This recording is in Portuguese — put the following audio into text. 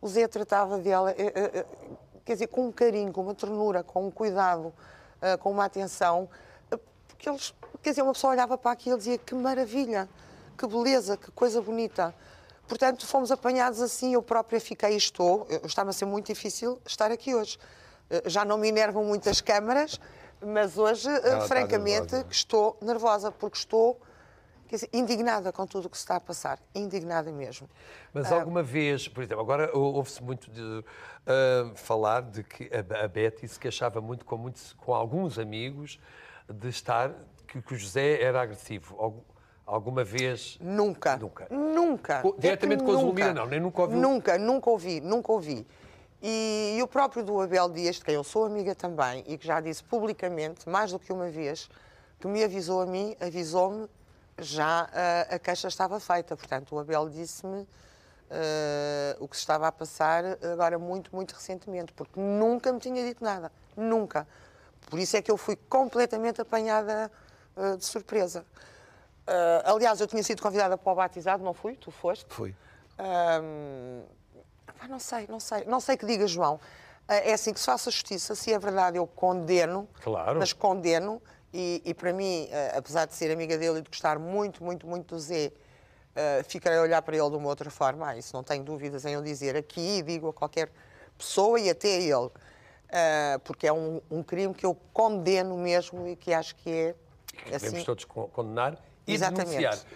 o Zé tratava dela, eh, eh, eh, quer dizer, com um carinho, com uma ternura, com um cuidado, com uma atenção, porque eles, quer dizer, uma pessoa olhava para aquilo e dizia que maravilha, que beleza, que coisa bonita. Portanto, fomos apanhados assim, eu própria fiquei e estou, me a ser muito difícil estar aqui hoje. Já não me enervam muitas câmaras, mas hoje, Ela francamente, estou nervosa, porque estou quer dizer, indignada com tudo o que se está a passar, indignada mesmo. Mas ah, alguma uh, vez, por exemplo, agora ouve-se muito de, uh, falar de que a, a Betty se queixava muito com, muitos, com alguns amigos de estar, que, que o José era agressivo. Algum, Alguma vez? Nunca. Nunca. Nunca. Diretamente é com nunca, a Zulmira, não, nem nunca ouvi. Nunca, nunca ouvi, nunca ouvi. E, e, o próprio do Abel Dias, de quem eu sou amiga também, e que já disse publicamente, mais do que uma vez, que me avisou a mim, avisou-me já a, eh, a queixa estava feita. Portanto, o Abel disse-me uh, o que se estava a passar agora muito, muito recentemente, porque nunca me tinha dito nada. Nunca. Por isso é que eu fui completamente apanhada uh, de surpresa. Uh, aliás, eu tinha sido convidada para o batizado, não fui? Tu foste? Fui. não sei, não sei. Não sei que diga, João. É assim que se faça justiça. Se é verdade, eu condeno. Claro. Mas condeno e, e para mim, eh, apesar de ser amiga dele e de gostar muito, muito, muito do Zé, uh, ficarei a olhar para ele de uma outra forma. Ah, isso não tenho dúvidas em eu dizer aqui, digo a qualquer pessoa e até a ele, uh, porque é um, um, crime que eu condeno mesmo e que acho que é. Assim... Devemos todos condenar e Exatamente. denunciar.